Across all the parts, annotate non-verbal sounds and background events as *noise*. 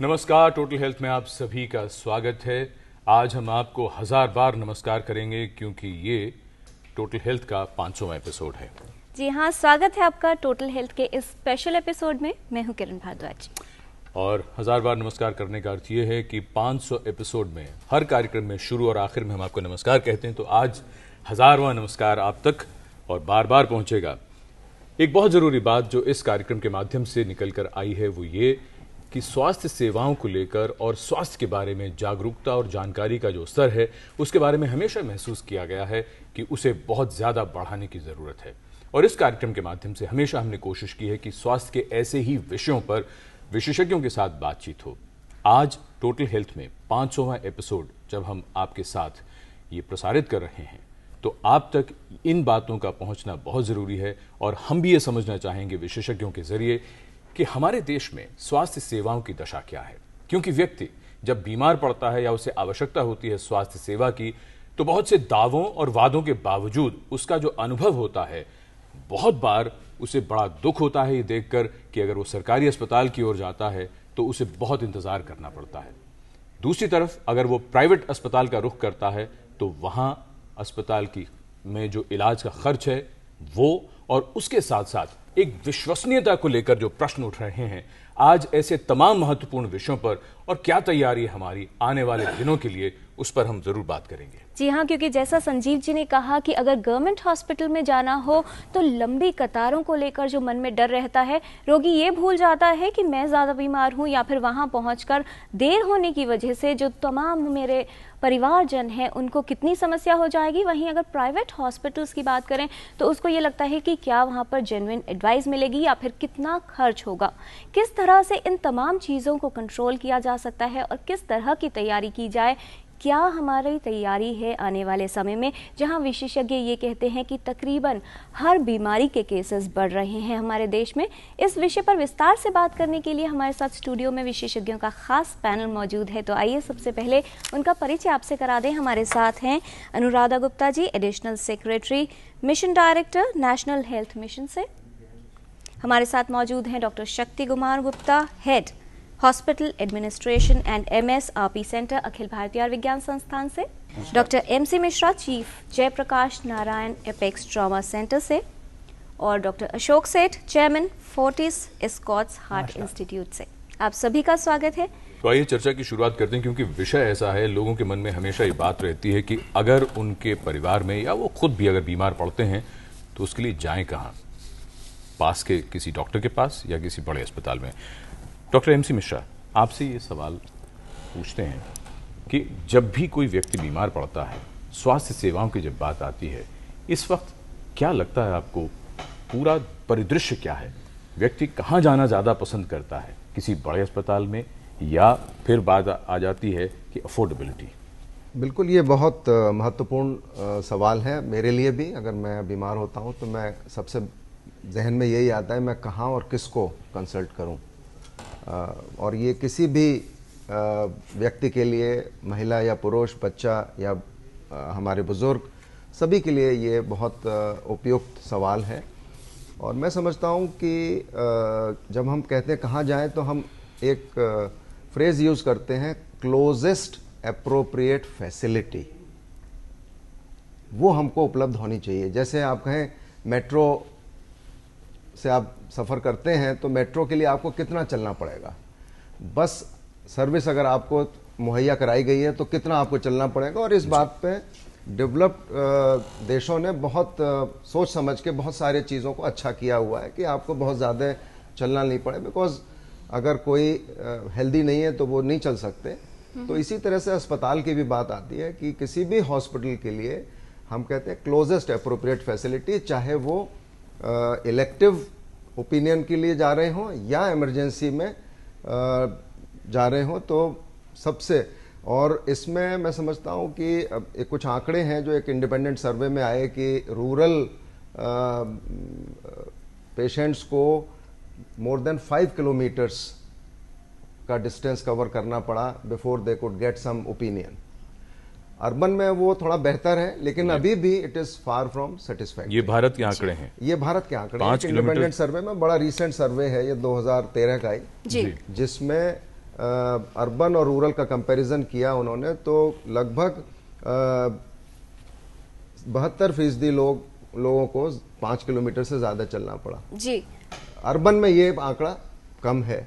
नमस्कार total health में आप सभी का स्वागत है आज हम आपको हजार बार नमस्कार करेंगे क्योंकि ये टोटल हेल्थ का पांचवा एपिसोड है जी हाँ स्वागत है आपका टोटल हेल्थ के इस स्पेशल एपिसोड में मैं हूँ किरण भारद्वाज और हजार बार नमस्कार करने का अर्थ ये है कि 500 एपिसोड में हर कार्यक्रम में शुरू और आखिर में हम आपको नमस्कार कहते हैं तो आज हजारवा नमस्कार आप तक और बार बार पहुंचेगा एक बहुत ज़रूरी बात जो इस कार्यक्रम के माध्यम से निकल कर आई है वो ये कि स्वास्थ्य सेवाओं को लेकर और स्वास्थ्य के बारे में जागरूकता और जानकारी का जो स्तर है उसके बारे में हमेशा महसूस किया गया है कि उसे बहुत ज़्यादा बढ़ाने की ज़रूरत है और इस कार्यक्रम के माध्यम से हमेशा हमने कोशिश की है कि स्वास्थ्य के ऐसे ही विषयों पर विशेषज्ञों के साथ बातचीत हो आज टोटल हेल्थ में पाँच एपिसोड जब हम आपके साथ ये प्रसारित कर रहे हैं तो आप तक इन बातों का पहुंचना बहुत ज़रूरी है और हम भी ये समझना चाहेंगे विशेषज्ञों के जरिए कि हमारे देश में स्वास्थ्य सेवाओं की दशा क्या है क्योंकि व्यक्ति जब बीमार पड़ता है या उसे आवश्यकता होती है स्वास्थ्य सेवा की तो बहुत से दावों और वादों के बावजूद उसका जो अनुभव होता है बहुत बार उसे बड़ा दुख होता है ये देखकर कि अगर वो सरकारी अस्पताल की ओर जाता है तो उसे बहुत इंतजार करना पड़ता है दूसरी तरफ अगर वो प्राइवेट अस्पताल का रुख करता है तो वहां अस्पताल की में जो इलाज का खर्च है वो और उसके साथ साथ एक विश्वसनीयता को लेकर जो प्रश्न उठ रहे हैं आज ऐसे तमाम महत्वपूर्ण विषयों पर और क्या तैयारी हमारी आने वाले दिनों के लिए उस पर हम ज़रूर बात करेंगे जी हाँ क्योंकि जैसा संजीव जी ने कहा कि अगर गवर्नमेंट हॉस्पिटल में जाना हो तो लंबी कतारों को लेकर जो मन में डर रहता है रोगी ये भूल जाता है कि मैं ज़्यादा बीमार हूँ या फिर वहाँ पहुँच देर होने की वजह से जो तमाम मेरे परिवारजन हैं उनको कितनी समस्या हो जाएगी वहीं अगर प्राइवेट हॉस्पिटल्स की बात करें तो उसको ये लगता है कि क्या वहाँ पर जेनविन एडवाइस मिलेगी या फिर कितना खर्च होगा किस तरह से इन तमाम चीज़ों को कंट्रोल किया जा सकता है और किस तरह की तैयारी की जाए क्या हमारी तैयारी है आने वाले समय में जहां विशेषज्ञ ये कहते हैं कि तकरीबन हर बीमारी के केसेस बढ़ रहे हैं हमारे देश में इस विषय पर विस्तार से बात करने के लिए हमारे साथ स्टूडियो में विशेषज्ञों का खास पैनल मौजूद है तो आइए सबसे पहले उनका परिचय आपसे करा दें हमारे साथ हैं Anuradha Gupta ji additional secretary mission director national health mission से हमारे साथ मौजूद हैं doctor Shakti Kumar Gupta head hospital administration and MSRP centre Akhil Bharatiya Ayurvigyan Sansthan से doctor M C Mishra chief Jayaprakash Narayan apex trauma centre से और doctor Ashok Seth chairman Fortis Escorts heart institute से आप सभी का स्वागत है तो आइए चर्चा की शुरुआत करते हैं क्योंकि विषय ऐसा है लोगों के मन में हमेशा ये बात रहती है कि अगर उनके परिवार में या वो खुद भी अगर बीमार पड़ते हैं तो उसके लिए जाएं कहाँ पास के किसी डॉक्टर के पास या किसी बड़े अस्पताल में डॉक्टर एमसी मिश्रा आपसे ये सवाल पूछते हैं कि जब भी कोई व्यक्ति बीमार पड़ता है स्वास्थ्य सेवाओं की जब बात आती है इस वक्त क्या लगता है आपको पूरा परिदृश्य क्या है व्यक्ति कहाँ जाना ज़्यादा पसंद करता है किसी बड़े अस्पताल में या फिर बात आ जाती है कि अफोर्डेबिलिटी बिल्कुल ये बहुत महत्वपूर्ण सवाल है मेरे लिए भी अगर मैं बीमार होता हूँ तो मैं सबसे जहन में यही आता है मैं कहाँ और किसको कंसल्ट करूँ और ये किसी भी व्यक्ति के लिए महिला या पुरुष बच्चा या हमारे बुज़ुर्ग सभी के लिए ये बहुत उपयुक्त सवाल है और मैं समझता हूँ कि जब हम कहते हैं कहाँ जाएँ तो हम एक फ्रेज़ यूज़ करते हैं क्लोजेस्ट अप्रोप्रिएट फैसिलिटी वो हमको उपलब्ध होनी चाहिए जैसे आप कहें मेट्रो से आप सफ़र करते हैं तो मेट्रो के लिए आपको कितना चलना पड़ेगा बस सर्विस अगर आपको मुहैया कराई गई है तो कितना आपको चलना पड़ेगा और इस बात पे डेवलप्ड देशों ने बहुत सोच समझ के बहुत सारे चीज़ों को अच्छा किया हुआ है कि आपको बहुत ज़्यादा चलना नहीं पड़े बिकॉज अगर कोई हेल्दी नहीं है तो वो नहीं चल सकते हम्म। तो इसी तरह से अस्पताल की भी बात आती है कि किसी भी हॉस्पिटल के लिए हम कहते हैं क्लोजेस्ट अप्रोप्रिएट फैसिलिटी चाहे वो इलेक्टिव ओपिनियन के लिए जा रहे हों या इमरजेंसी में जा रहे हों तो सबसे और इसमें मैं समझता हूँ कि एक कुछ आंकड़े हैं जो एक इंडिपेंडेंट सर्वे में आए कि रूरल पेशेंट्स को मोर देन फाइव किलोमीटर्स का डिस्टेंस कवर करना पड़ा before they could get some opinion urban में वो थोड़ा बेहतर है लेकिन अभी भी it is far from satisfied ये भारत के आंकड़े हैं ये भारत के आंकड़े हैं इंडिपेंडेंट सर्वे में बड़ा रिसेंट सर्वे है ये 2013 का ही जिसमें अर्बन और रूरल का कंपैरिजन किया उन्होंने तो लगभग बहत्तर फीसदी लोग लोगों को पांच किलोमीटर से ज्यादा चलना पड़ा जी अर्बन में ये आंकड़ा कम है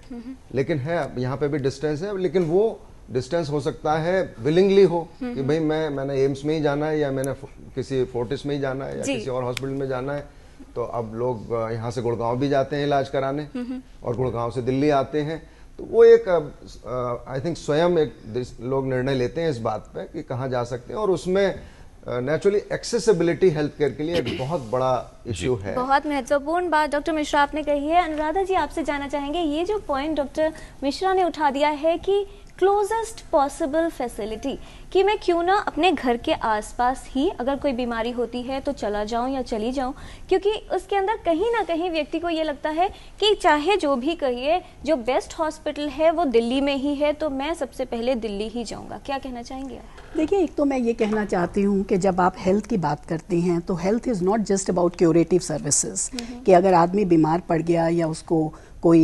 लेकिन है यहाँ पे भी डिस्टेंस है लेकिन वो डिस्टेंस हो सकता है विलिंगली हो कि भाई मैं मैंने एम्स में ही जाना है या मैंने किसी फोर्टिस में ही जाना है या किसी और हॉस्पिटल में जाना है तो अब लोग यहाँ से गुड़गांव भी जाते हैं इलाज कराने और गुड़गांव से दिल्ली आते हैं तो वो एक आई थिंक स्वयं एक लोग निर्णय लेते हैं इस बात पे कि कहाँ जा सकते हैं और उसमें नेचुरली एक्सेसिबिलिटी हेल्थ केयर के लिए एक बहुत बड़ा इश्यू है बहुत महत्वपूर्ण बात डॉक्टर मिश्रा आपने कही है अनुराधा जी आपसे जाना चाहेंगे ये जो पॉइंट डॉक्टर मिश्रा ने उठा दिया है कि क्लोजेस्ट पॉसिबल फैसिलिटी कि मैं क्यों ना अपने घर के आसपास ही अगर कोई बीमारी होती है तो चला जाऊं या चली जाऊं क्योंकि उसके अंदर कहीं ना कहीं व्यक्ति को ये लगता है कि चाहे जो भी कहिए जो बेस्ट हॉस्पिटल है वो दिल्ली में ही है तो मैं सबसे पहले दिल्ली ही जाऊँगा क्या कहना चाहेंगे आप देखिए एक तो मैं ये कहना चाहती हूँ कि जब आप हेल्थ की बात करते हैं तो health is not just about curative services कि अगर आदमी बीमार पड़ गया या उसको कोई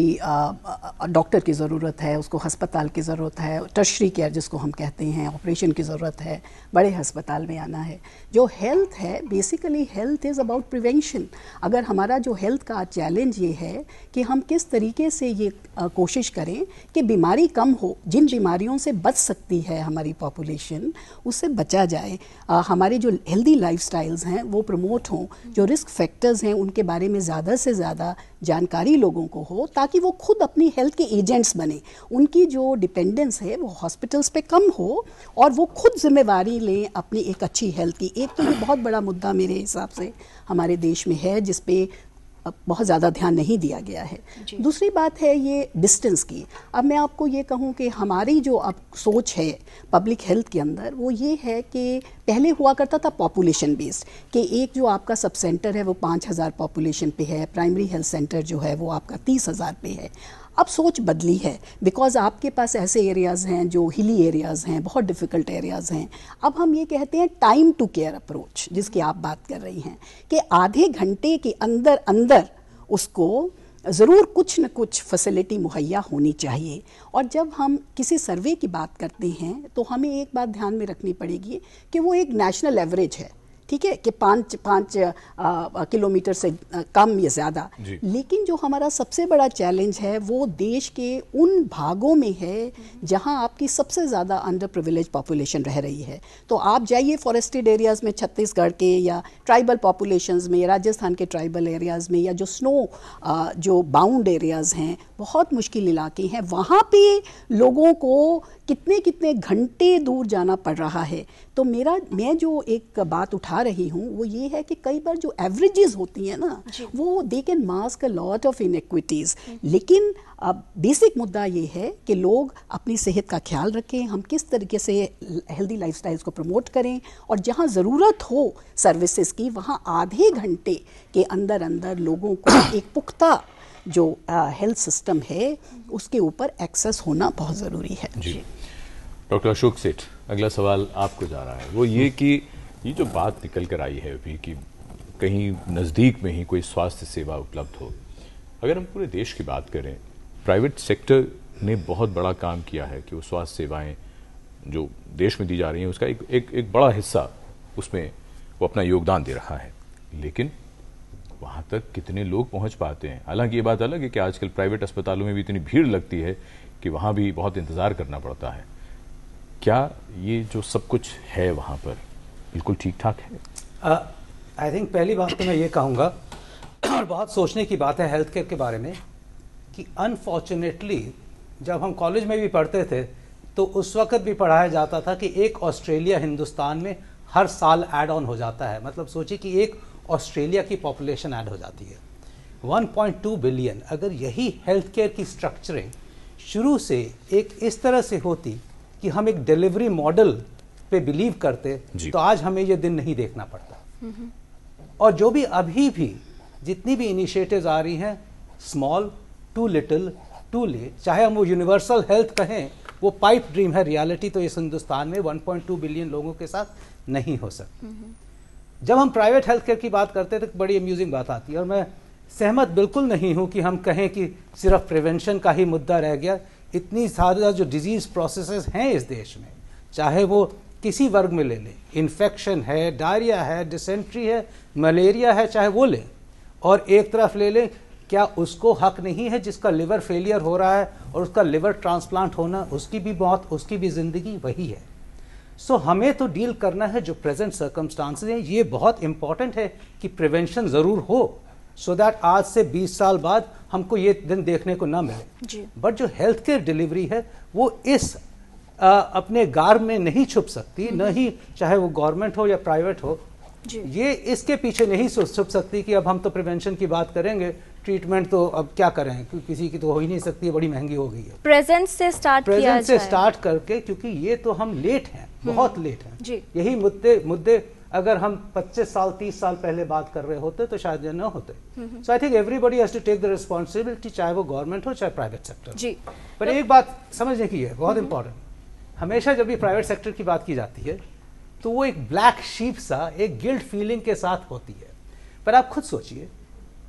डॉक्टर की ज़रूरत है उसको हस्पताल की ज़रूरत है टर्शरी केयर जिसको हम कहते हैं ऑपरेशन की ज़रूरत है बड़े हस्पताल में आना है जो हेल्थ है basically health is about prevention अगर हमारा जो हेल्थ का चैलेंज ये है कि हम किस तरीके से ये कोशिश करें कि बीमारी कम हो जिन बीमारियों से बच सकती है हमारी पॉपुलेशन उससे बचा जाए आ, हमारे जो हेल्दी लाइफ हैं वो प्रमोट हों जो रिस्क फैक्टर्स हैं उनके बारे में ज़्यादा से ज़्यादा जानकारी लोगों को हो ताकि वो खुद अपनी हेल्थ के एजेंट्स बने उनकी जो डिपेंडेंस है वो हॉस्पिटल्स पे कम हो और वो खुद जिम्मेवारी लें अपनी एक अच्छी हेल्थ की एक तो ये बहुत बड़ा मुद्दा मेरे हिसाब से हमारे देश में है जिसपे बहुत ज़्यादा ध्यान नहीं दिया गया है दूसरी बात है ये डिस्टेंस की अब मैं आपको ये कहूँ कि हमारी जो अब सोच है पब्लिक हेल्थ के अंदर वो ये है कि पहले हुआ करता था पॉपुलेशन बेस्ड कि एक जो आपका सब सेंटर है वो पाँच हज़ार पॉपुलेशन पे है प्राइमरी हेल्थ सेंटर जो है वो आपका तीस हज़ार पे है अब सोच बदली है बिकॉज आपके पास ऐसे एरियाज़ हैं जो हिली एरियाज़ हैं बहुत डिफ़िकल्ट एरियाज़ हैं अब हम ये कहते हैं टाइम टू केयर अप्रोच जिसकी आप बात कर रही हैं कि आधे घंटे के अंदर अंदर उसको ज़रूर कुछ न कुछ फैसिलिटी मुहैया होनी चाहिए और जब हम किसी सर्वे की बात करते हैं तो हमें एक बात ध्यान में रखनी पड़ेगी कि वो एक नेशनल एवरेज है ठीक है कि पाँच पाँच किलोमीटर से कम या ज़्यादा लेकिन जो हमारा सबसे बड़ा चैलेंज है वो देश के उन भागों में है जहाँ आपकी सबसे ज़्यादा अंडर प्रिविलेज पॉपुलेशन रह रही है तो आप जाइए फॉरेस्टेड एरियाज़ में छत्तीसगढ़ के या ट्राइबल पॉपुलेशन में राजस्थान के ट्राइबल एरियाज़ में या जो स्नो जो बाउंड एरियाज़ हैं बहुत मुश्किल इलाके हैं वहाँ पे लोगों को कितने कितने घंटे दूर जाना पड़ रहा है तो मेरा मैं जो एक बात उठा रही हूँ वो ये है कि कई बार जो एवरेजेस होती हैं ना वो they can mask a lot of inequities लेकिन अब बेसिक मुद्दा ये है कि लोग अपनी सेहत का ख्याल रखें हम किस तरीके से हेल्दी लाइफ को प्रमोट करें और जहाँ ज़रूरत हो सर्विसेज की वहाँ आधे घंटे के अंदर अंदर लोगों को *coughs* एक पुख्ता जो हेल्थ सिस्टम है उसके ऊपर एक्सेस होना बहुत ज़रूरी है डॉक्टर अशोक सेठ अगला सवाल आपको जा रहा है वो ये हम्म। कि ये जो बात निकल कर आई है अभी कि कहीं नज़दीक में ही कोई स्वास्थ्य सेवा उपलब्ध हो अगर हम पूरे देश की बात करें प्राइवेट सेक्टर ने बहुत बड़ा काम किया है कि वो स्वास्थ्य सेवाएं जो देश में दी जा रही हैं उसका एक एक एक बड़ा हिस्सा उसमें वो अपना योगदान दे रहा है लेकिन वहाँ तक कितने लोग पहुँच पाते हैं हालांकि ये बात अलग है कि आजकल प्राइवेट अस्पतालों में भी इतनी भीड़ लगती है कि वहाँ भी बहुत इंतज़ार करना पड़ता है क्या ये जो सब कुछ है वहाँ पर बिल्कुल ठीक ठाक है आई थिंक पहली बात तो मैं ये कहूँगा और बहुत सोचने की बात है हेल्थ केयर के बारे में कि अनफॉर्चुनेटली जब हम कॉलेज में भी पढ़ते थे तो उस वक्त भी पढ़ाया जाता था कि एक ऑस्ट्रेलिया हिंदुस्तान में हर साल ऐड ऑन हो जाता है मतलब सोचिए कि एक ऑस्ट्रेलिया की पॉपुलेशन ऐड हो जाती है 1.2 बिलियन अगर यही हेल्थ केयर की स्ट्रक्चरिंग शुरू से एक इस तरह से होती कि हम एक डिलीवरी मॉडल पे बिलीव करते तो आज हमें ये दिन नहीं देखना पड़ता और जो भी अभी भी जितनी भी इनिशिएटिव्स आ रही हैं small too little too late चाहे हम वो यूनिवर्सल हेल्थ कहें वो पाइप ड्रीम है रियलिटी तो इस हिंदुस्तान में 1.2 बिलियन लोगों के साथ नहीं हो सकती जब हम प्राइवेट हेल्थ केयर की बात करते हैं तो बड़ी अम्यूजिंग बात आती है और मैं सहमत बिल्कुल नहीं हूं कि हम कहें कि सिर्फ प्रिवेंशन का ही मुद्दा रह गया इतनी सारा जो डिजीज़ प्रोसेस हैं इस देश में चाहे वो किसी वर्ग में ले लें इन्फेक्शन है डायरिया है डिसेंट्री है मलेरिया है चाहे वो लें और एक तरफ ले लें क्या उसको हक नहीं है जिसका लिवर फेलियर हो रहा है और उसका लिवर ट्रांसप्लांट होना उसकी भी मौत उसकी भी ज़िंदगी वही है सो so, हमें तो डील करना है जो प्रेजेंट सर्कमस्टांसेस हैं ये बहुत इंपॉर्टेंट है कि प्रिवेंशन ज़रूर हो सो so दैट आज से 20 साल बाद हमको ये दिन देखने को ना मिले बट जो हेल्थ केयर डिलीवरी है वो इस आ, अपने गार में नहीं छुप सकती हम्म। न ही चाहे वो गवर्नमेंट हो या प्राइवेट हो ये इसके पीछे नहीं छुप सकती कि अब हम तो प्रिवेंशन की बात करेंगे ट्रीटमेंट तो अब क्या करें कि किसी की तो हो ही नहीं सकती बड़ी महंगी हो गई है प्रेजेंट से स्टार्ट प्रेजेंट से स्टार्ट करके क्योंकि ये तो हम लेट हैं हम्म। बहुत लेट हैं यही मुद्दे मुद्दे अगर हम 25 साल 30 साल पहले बात कर रहे होते तो शायद ये न होते so I think everybody has to take the responsibility चाहे वो गवर्नमेंट हो चाहे प्राइवेट सेक्टर जी पर एक बात समझने की है बहुत इंपॉर्टेंट हमेशा जब भी प्राइवेट सेक्टर की बात की जाती है तो वो एक ब्लैक शीप सा एक गिल्ट फीलिंग के साथ होती है पर आप खुद सोचिए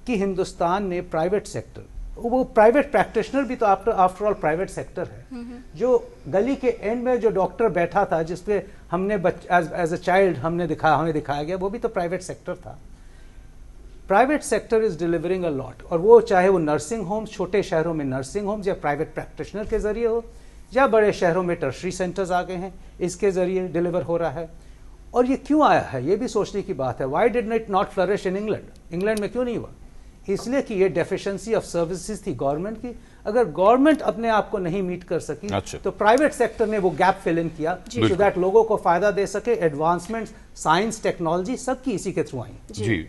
कि हिंदुस्तान ने प्राइवेट सेक्टर वो प्राइवेट प्रैक्टिशनर भी तो after after all private sector है हम्म, हम्म। जो गली के एंड में जो डॉक्टर बैठा था जिसपे हमने एज अ चाइल्ड हमने दिखा हमें दिखाया गया वो भी तो प्राइवेट सेक्टर था private sector is delivering a lot और वो चाहे वो नर्सिंग होम छोटे शहरों में नर्सिंग होम्स या प्राइवेट प्रैक्टिशनर के जरिए हो या बड़े शहरों में टर्सरी सेंटर्स आ गए हैं इसके जरिए डिलीवर हो रहा है और ये क्यों आया है ये भी सोचने की बात है why did it not flourish in England England में क्यों नहीं हुआ इसलिए कि ये डेफिशिएंसी ऑफ सर्विसेज थी गवर्नमेंट की अगर गवर्नमेंट अपने आप को नहीं मीट कर सकी अच्छा। तो प्राइवेट सेक्टर ने वो गैप फिल इन किया सो दैट लोगों को फायदा दे सके एडवांसमेंट साइंस टेक्नोलॉजी सबकी इसी के थ्रू आई जी